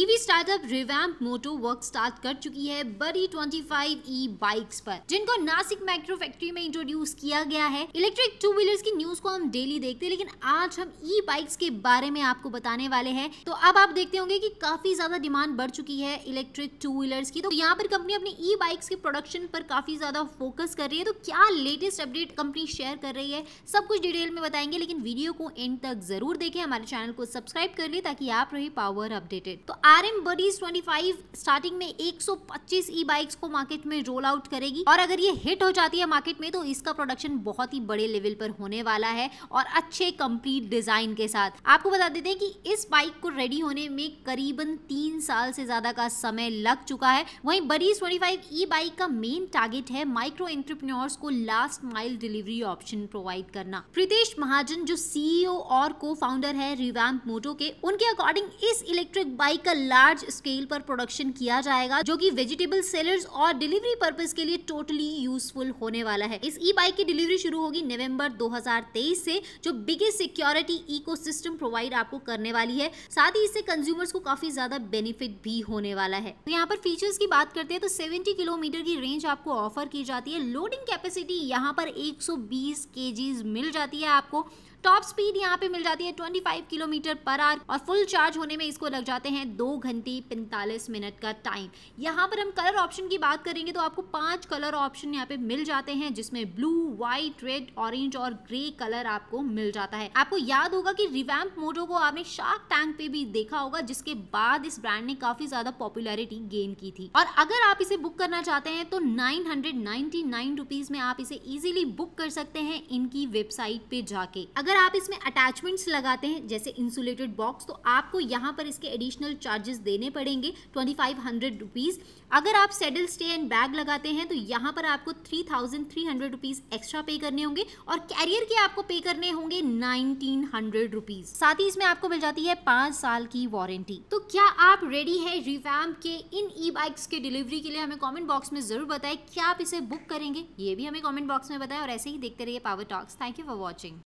EV startup Revamp Moto work start कर चुकी है बड़ी 25 ई बाइक्स पर जिनको नासिक मैक्रो फैक्ट्री में इंट्रोड्यूस किया गया है इलेक्ट्रिक टू व्हीलर्स की न्यूज को हम डेली देखते हैं लेकिन आज हम ई बाइक्स के बारे में आपको बताने वाले हैं तो अब आप देखते होंगे की काफी ज्यादा डिमांड बढ़ चुकी है इलेक्ट्रिक टू व्हीलर्स की तो यहाँ पर कंपनी अपनी ई बाइक्स के प्रोडक्शन पर काफी ज्यादा फोकस कर रही है तो क्या लेटेस्ट अपडेट कंपनी शेयर कर रही है सब कुछ डिटेल में बताएंगे लेकिन वीडियो को एंड तक जरूर देखें हमारे चैनल को सब्सक्राइब कर ले ताकि आप रहे पावर अपडेटेड तो R M Buddies twenty starting में 125 ई बाइक्स को मार्केट में रोल आउट करेगी और अगर ये हिट हो जाती है मार्केट में तो इसका प्रोडक्शन बहुत ही बड़े लेवल पर होने वाला है और अच्छे कंप्लीट डिजाइन के साथ आपको बता देते हैं कि इस बाइक को रेडी होने में करीबन तीन साल से ज्यादा का समय लग चुका है वहीं बरीज ट्वेंटी ई बाइक का मेन टारगेट है माइक्रो एंट्रप्रनोर्स को last mile delivery option provide करना प्रीतेश महाजन जो सीईओ और को फाउंडर है रिवैम्प मोटो के उनके अकॉर्डिंग इस इलेक्ट्रिक बाइक का लार्ज स्केल पर प्रोडक्शन किया जाएगा जो कि वेजिटेबल सेलर्स और डिलीवरी पर्पज के लिए टोटली यूजफुल होने वाला है इस ई बाइक की डिलीवरी शुरू होगी नवंबर 2023 से जो बिगेस्ट सिक्योरिटी इकोसिस्टम प्रोवाइड आपको करने वाली है साथ ही इससे कंज्यूमर्स को काफी ज्यादा बेनिफिट भी होने वाला है तो यहाँ पर फीचर्स की बात करते हैं तो सेवेंटी किलोमीटर की रेंज आपको ऑफर की जाती है लोडिंग कैपेसिटी यहाँ पर 120 केजीज मिल जाती है आपको टॉप स्पीड यहाँ पे मिल जाती है 25 किलोमीटर पर आर और फुल चार्ज होने में इसको लग जाते हैं दो घंटे पैंतालीस मिनट का टाइम यहाँ पर हम कलर ऑप्शन की बात करेंगे तो आपको पांच कलर ऑप्शन यहाँ पे मिल जाते हैं जिसमें ब्लू व्हाइट रेड ऑरेंज और ग्रे कलर आपको मिल जाता है आपको याद होगा कि रिवैम्प मोटो को आपने शार्क टैंक पे भी देखा होगा जिसके बाद इस ब्रांड ने काफी ज्यादा पॉपुलरिटी गेन की थी और अगर आप इसे बुक करना चाहते हैं तो नाइन हंड्रेड में आप इसे इजिली बुक कर सकते हैं इनकी वेबसाइट पे जाके अगर आप इसमें अटैचमेंट्स लगाते हैं जैसे इंसुलेटेड बॉक्स तो आपको यहाँ पर इसके एडिशनल चार्ज चार्जेस देने पड़ेंगे ट्वेंटी फाइव हंड्रेड रुपीज़ अगर आप सेडल स्टे एंड बैग लगाते हैं तो यहाँ पर आपको three thousand three hundred rupees extra pay करने होंगे और कैरियर के आपको पे करने होंगे नाइनटीन हंड्रेड रुपीज़ साथ ही इसमें आपको मिल जाती है पाँच साल की वारंटी तो क्या आप रेडी है रिवैम के इन ई बाइक्स के डिलीवरी के लिए हमें कॉमेंट बॉक्स में ज़रूर बताएं क्या आप इसे बुक करेंगे ये भी हमें कॉमेंट बॉक्स में बताएं और ऐसे ही देखते रहिए Power Talks thank you for watching